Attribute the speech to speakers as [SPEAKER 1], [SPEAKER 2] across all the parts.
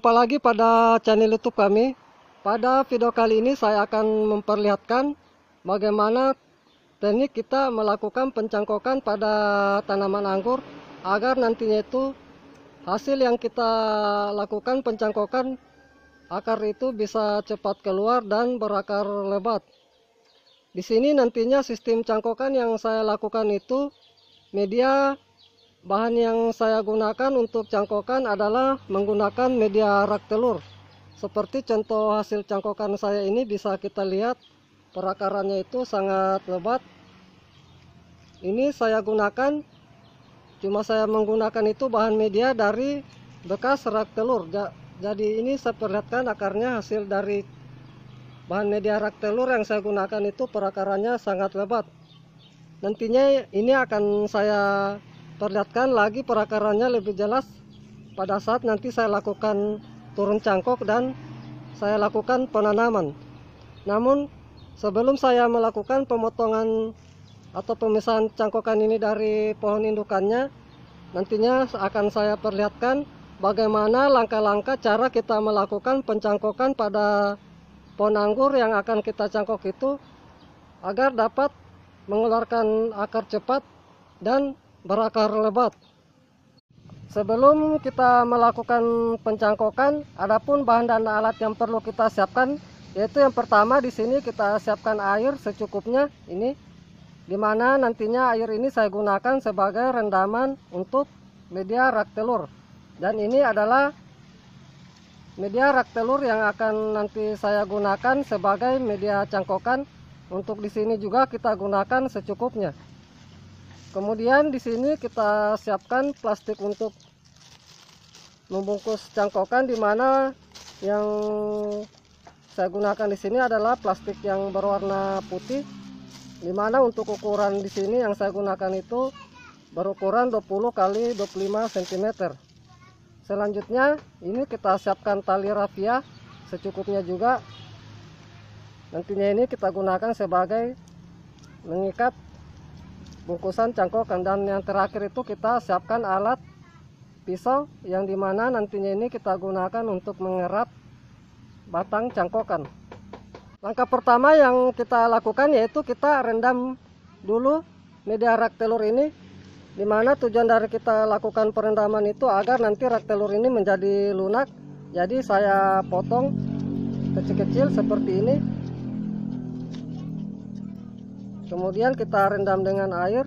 [SPEAKER 1] Jumpa lagi pada channel YouTube kami. Pada video kali ini saya akan memperlihatkan bagaimana teknik kita melakukan pencangkokan pada tanaman anggur agar nantinya itu hasil yang kita lakukan pencangkokan akar itu bisa cepat keluar dan berakar lebat. Di sini nantinya sistem cangkokan yang saya lakukan itu media Bahan yang saya gunakan untuk cangkokan adalah menggunakan media rak telur. Seperti contoh hasil cangkokan saya ini bisa kita lihat perakarannya itu sangat lebat. Ini saya gunakan, cuma saya menggunakan itu bahan media dari bekas rak telur. Jadi ini saya perlihatkan akarnya hasil dari bahan media rak telur yang saya gunakan itu perakarannya sangat lebat. Nantinya ini akan saya perlihatkan lagi perakarannya lebih jelas pada saat nanti saya lakukan turun cangkok dan saya lakukan penanaman namun sebelum saya melakukan pemotongan atau pemisahan cangkokan ini dari pohon indukannya nantinya akan saya perlihatkan bagaimana langkah-langkah cara kita melakukan pencangkokan pada pohon anggur yang akan kita cangkok itu agar dapat mengeluarkan akar cepat dan berakar lebat. Sebelum kita melakukan pencangkokan, adapun bahan dan alat yang perlu kita siapkan yaitu yang pertama di sini kita siapkan air secukupnya ini dimana nantinya air ini saya gunakan sebagai rendaman untuk media rak telur dan ini adalah media rak telur yang akan nanti saya gunakan sebagai media cangkokan untuk di sini juga kita gunakan secukupnya kemudian di sini kita siapkan plastik untuk membungkus cangkokan di mana yang saya gunakan di sini adalah plastik yang berwarna putih di mana untuk ukuran di sini yang saya gunakan itu berukuran 20 kali 25 cm selanjutnya ini kita siapkan tali rafia secukupnya juga nantinya ini kita gunakan sebagai mengikat bungkusan cangkok dan yang terakhir itu kita siapkan alat pisau yang dimana nantinya ini kita gunakan untuk mengerat batang cangkokan langkah pertama yang kita lakukan yaitu kita rendam dulu media rak telur ini dimana tujuan dari kita lakukan perendaman itu agar nanti rak telur ini menjadi lunak jadi saya potong kecil-kecil seperti ini kemudian kita rendam dengan air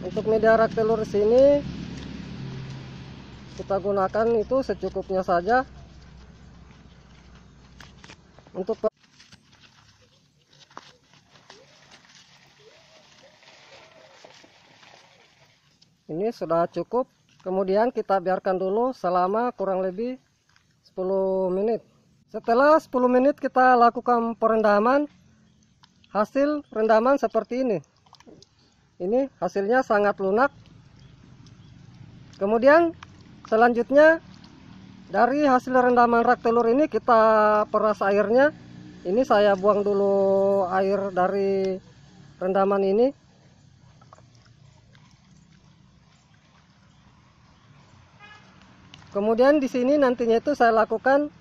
[SPEAKER 1] untuk media rak telur sini kita gunakan itu secukupnya saja untuk ini sudah cukup Kemudian kita biarkan dulu selama kurang lebih 10 menit. Setelah 10 menit kita lakukan perendaman. Hasil rendaman seperti ini. Ini hasilnya sangat lunak. Kemudian selanjutnya dari hasil rendaman rak telur ini kita peras airnya. Ini saya buang dulu air dari rendaman ini Kemudian di sini nantinya itu saya lakukan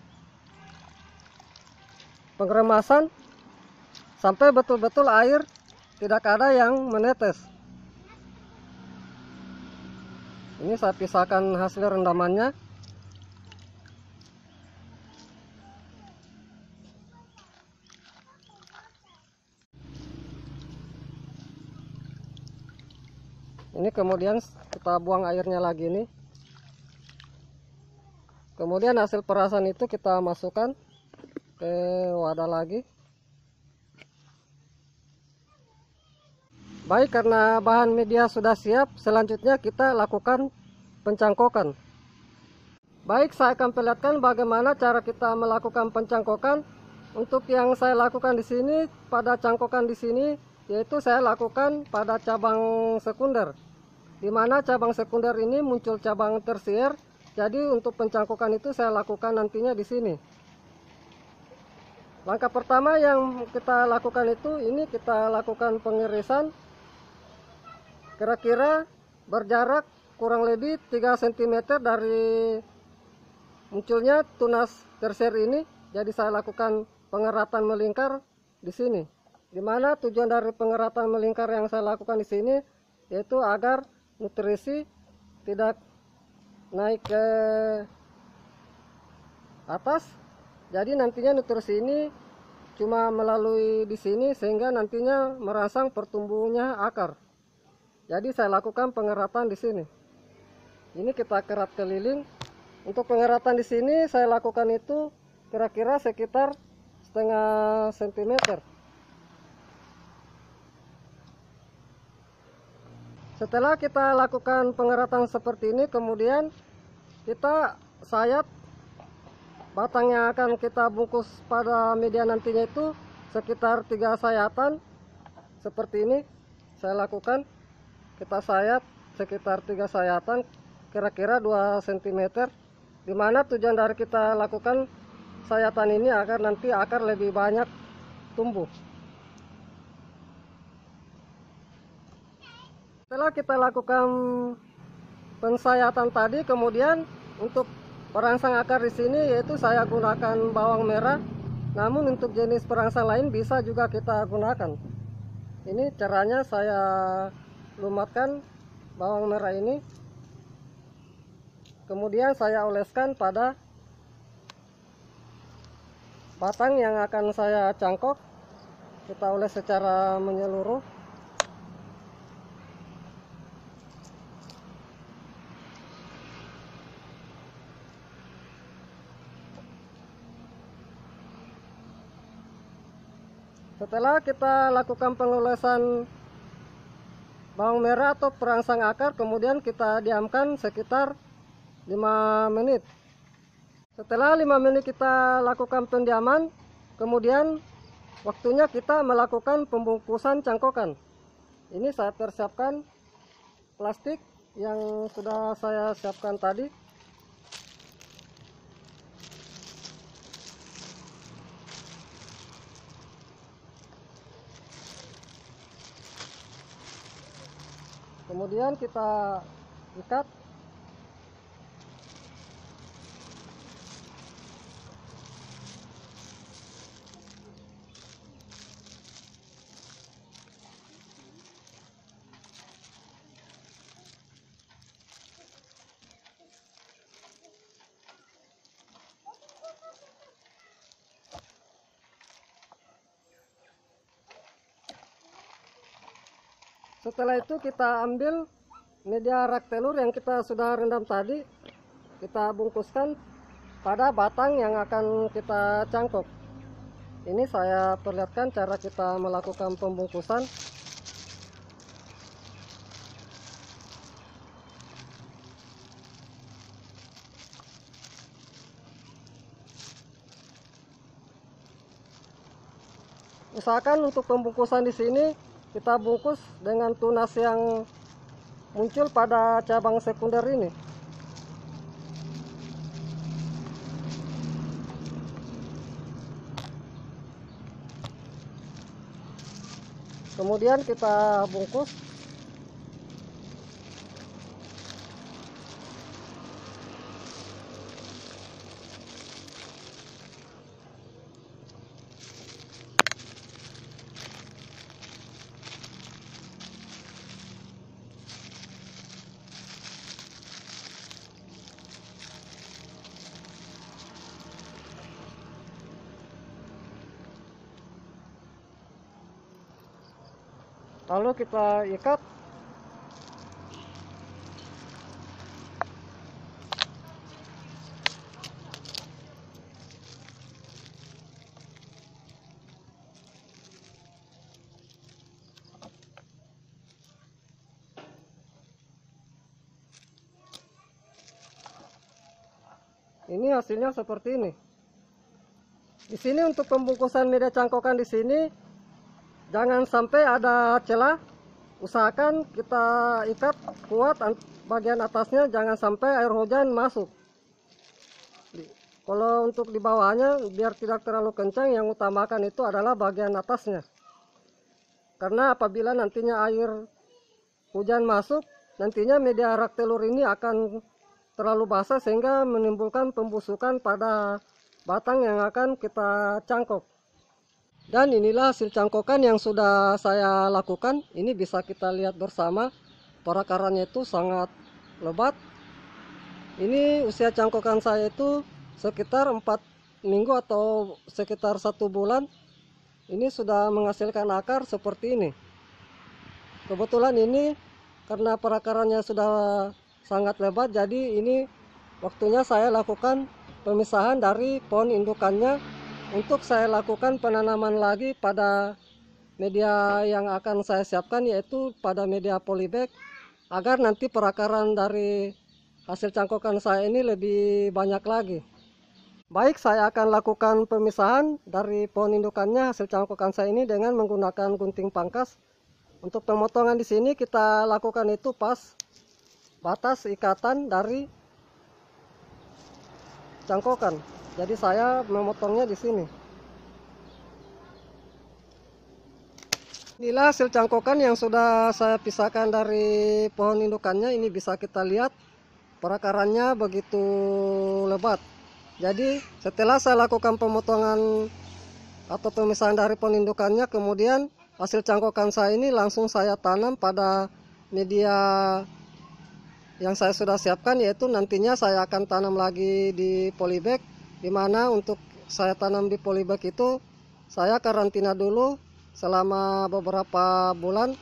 [SPEAKER 1] pengremasan sampai betul-betul air tidak ada yang menetes. Ini saya pisahkan hasil rendamannya. Ini kemudian kita buang airnya lagi nih kemudian hasil perasan itu kita masukkan ke wadah lagi baik karena bahan media sudah siap selanjutnya kita lakukan pencangkokan baik saya akan perlihatkan bagaimana cara kita melakukan pencangkokan untuk yang saya lakukan di sini pada cangkokan di sini yaitu saya lakukan pada cabang sekunder di mana cabang sekunder ini muncul cabang tersier jadi untuk pencangkokan itu saya lakukan nantinya di sini. Langkah pertama yang kita lakukan itu ini kita lakukan pengirisan kira-kira berjarak kurang lebih 3 cm dari munculnya tunas tersier ini. Jadi saya lakukan pengeratan melingkar di sini. Di mana tujuan dari pengeratan melingkar yang saya lakukan di sini yaitu agar nutrisi tidak naik ke atas jadi nantinya nutrisi ini cuma melalui di sini sehingga nantinya merangsang pertumbuhnya akar. Jadi saya lakukan pengeratan di sini. Ini kita kerat keliling. Untuk pengeratan di sini saya lakukan itu kira-kira sekitar setengah sentimeter. setelah kita lakukan pengeratan seperti ini kemudian kita sayat batangnya akan kita bungkus pada media nantinya itu sekitar tiga sayatan seperti ini saya lakukan kita sayat sekitar tiga sayatan kira-kira 2 cm dimana tujuan dari kita lakukan sayatan ini agar nanti akar lebih banyak tumbuh Setelah kita lakukan pensayatan tadi, kemudian untuk perangsang akar di sini yaitu saya gunakan bawang merah. Namun untuk jenis perangsang lain bisa juga kita gunakan. Ini caranya saya lumatkan bawang merah ini. Kemudian saya oleskan pada batang yang akan saya cangkok. Kita oles secara menyeluruh. Setelah kita lakukan pengeluasan bawang merah atau perangsang akar, kemudian kita diamkan sekitar 5 menit. Setelah 5 menit kita lakukan pendiaman, kemudian waktunya kita melakukan pembungkusan cangkokan. Ini saya persiapkan plastik yang sudah saya siapkan tadi kemudian kita ikat setelah itu kita ambil media rak telur yang kita sudah rendam tadi kita bungkuskan pada batang yang akan kita cangkok ini saya perlihatkan cara kita melakukan pembungkusan usahakan untuk pembungkusan di sini kita bungkus dengan tunas yang muncul pada cabang sekunder ini kemudian kita bungkus lalu kita ikat ini hasilnya seperti ini di sini untuk pembungkusan media cangkokan di sini jangan sampai ada celah usahakan kita ikat kuat bagian atasnya jangan sampai air hujan masuk kalau untuk di bawahnya biar tidak terlalu kencang yang utamakan itu adalah bagian atasnya karena apabila nantinya air hujan masuk nantinya media rak telur ini akan terlalu basah sehingga menimbulkan pembusukan pada batang yang akan kita cangkok dan inilah hasil cangkokan yang sudah saya lakukan. Ini bisa kita lihat bersama. Perakarannya itu sangat lebat. Ini usia cangkokan saya itu sekitar 4 minggu atau sekitar satu bulan. Ini sudah menghasilkan akar seperti ini. Kebetulan ini karena perakarannya sudah sangat lebat, jadi ini waktunya saya lakukan pemisahan dari pohon indukannya untuk saya lakukan penanaman lagi pada media yang akan saya siapkan yaitu pada media polybag agar nanti perakaran dari hasil cangkokan saya ini lebih banyak lagi. Baik, saya akan lakukan pemisahan dari pohon indukannya hasil cangkokan saya ini dengan menggunakan gunting pangkas. Untuk pemotongan di sini kita lakukan itu pas batas ikatan dari cangkokan jadi saya memotongnya di sini inilah hasil cangkokan yang sudah saya pisahkan dari pohon indukannya ini bisa kita lihat perakarannya begitu lebat jadi setelah saya lakukan pemotongan atau pemisahan dari pohon indukannya, kemudian hasil cangkokan saya ini langsung saya tanam pada media yang saya sudah siapkan yaitu nantinya saya akan tanam lagi di polybag Dimana untuk saya tanam di polybag itu saya karantina dulu selama beberapa bulan.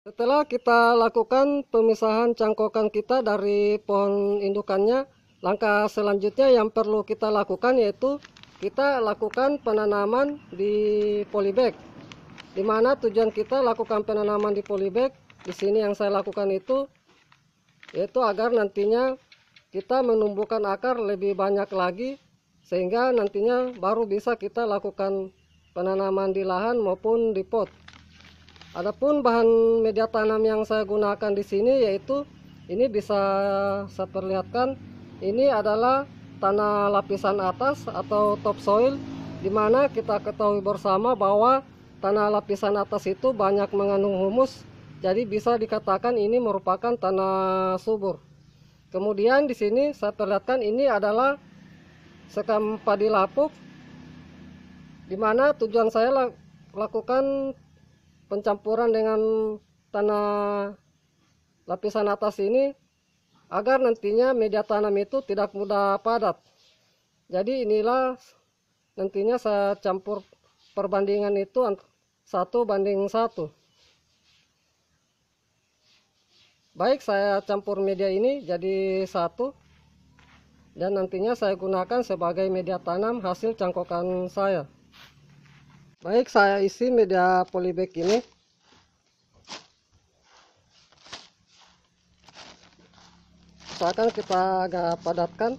[SPEAKER 1] Setelah kita lakukan pemisahan cangkokan kita dari pohon indukannya, langkah selanjutnya yang perlu kita lakukan yaitu kita lakukan penanaman di polybag. Di mana tujuan kita lakukan penanaman di polybag? Di sini yang saya lakukan itu yaitu agar nantinya kita menumbuhkan akar lebih banyak lagi sehingga nantinya baru bisa kita lakukan penanaman di lahan maupun di pot. Adapun bahan media tanam yang saya gunakan di sini yaitu ini bisa saya perlihatkan ini adalah tanah lapisan atas atau topsoil di mana kita ketahui bersama bahwa tanah lapisan atas itu banyak mengandung humus jadi bisa dikatakan ini merupakan tanah subur. Kemudian di sini saya perlihatkan ini adalah sekam padi lapuk di mana tujuan saya lakukan pencampuran dengan tanah lapisan atas ini agar nantinya media tanam itu tidak mudah padat. Jadi inilah nantinya saya campur perbandingan itu satu banding satu. Baik, saya campur media ini jadi satu dan nantinya saya gunakan sebagai media tanam hasil cangkokan saya. Baik, saya isi media polybag ini. Usahakan kita agak padatkan.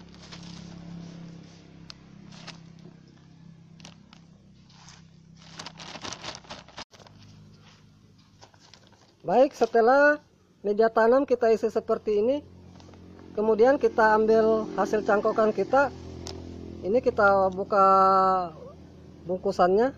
[SPEAKER 1] Baik, setelah media tanam kita isi seperti ini kemudian kita ambil hasil cangkokan kita ini kita buka bungkusannya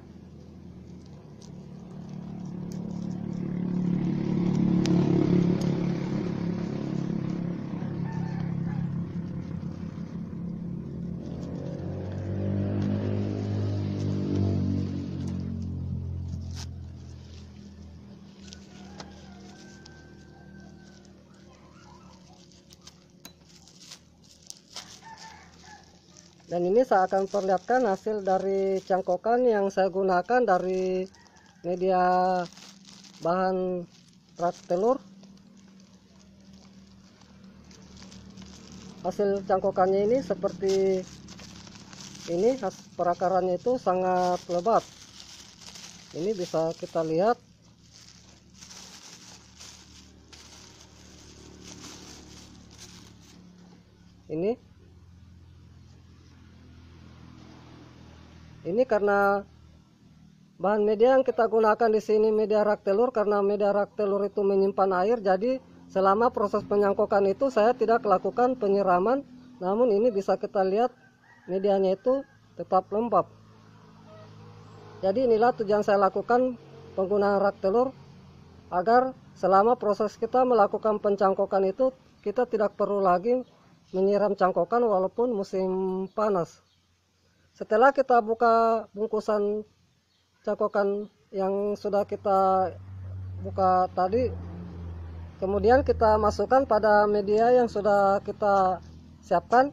[SPEAKER 1] dan ini saya akan perlihatkan hasil dari cangkokan yang saya gunakan dari media bahan rak telur hasil cangkokannya ini seperti ini perakarannya itu sangat lebat ini bisa kita lihat Ini karena bahan media yang kita gunakan di sini media rak telur karena media rak telur itu menyimpan air jadi selama proses penyangkokan itu saya tidak lakukan penyiraman namun ini bisa kita lihat medianya itu tetap lembab. Jadi inilah tujuan saya lakukan penggunaan rak telur agar selama proses kita melakukan pencangkokan itu kita tidak perlu lagi menyiram cangkokan walaupun musim panas setelah kita buka bungkusan cakokan yang sudah kita buka tadi kemudian kita masukkan pada media yang sudah kita siapkan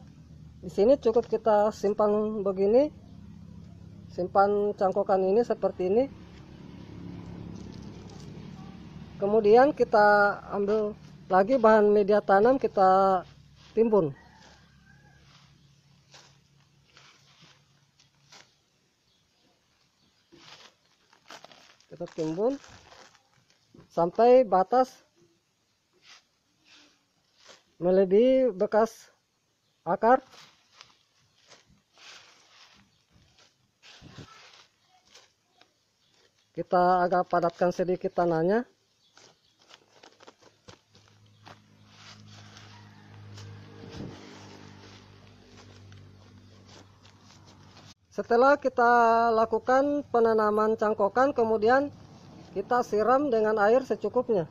[SPEAKER 1] di sini cukup kita simpan begini simpan cangkokan ini seperti ini kemudian kita ambil lagi bahan media tanam kita timbun kita sampai batas melebihi bekas akar kita agak padatkan sedikit tanahnya Setelah kita lakukan penanaman cangkokan, kemudian kita siram dengan air secukupnya.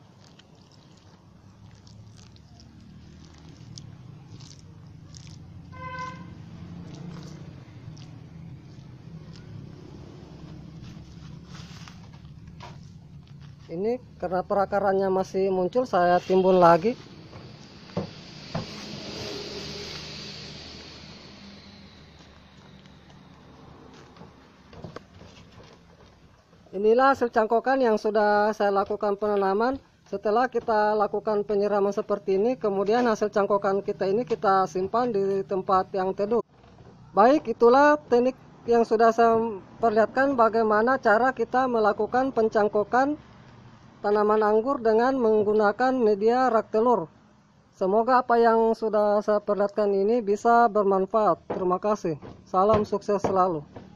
[SPEAKER 1] Ini karena perakarannya masih muncul, saya timbun lagi. Inilah hasil cangkokan yang sudah saya lakukan penanaman. Setelah kita lakukan penyiraman seperti ini, kemudian hasil cangkokan kita ini kita simpan di tempat yang teduh. Baik, itulah teknik yang sudah saya perlihatkan bagaimana cara kita melakukan pencangkokan tanaman anggur dengan menggunakan media rak telur. Semoga apa yang sudah saya perlihatkan ini bisa bermanfaat. Terima kasih. Salam sukses selalu.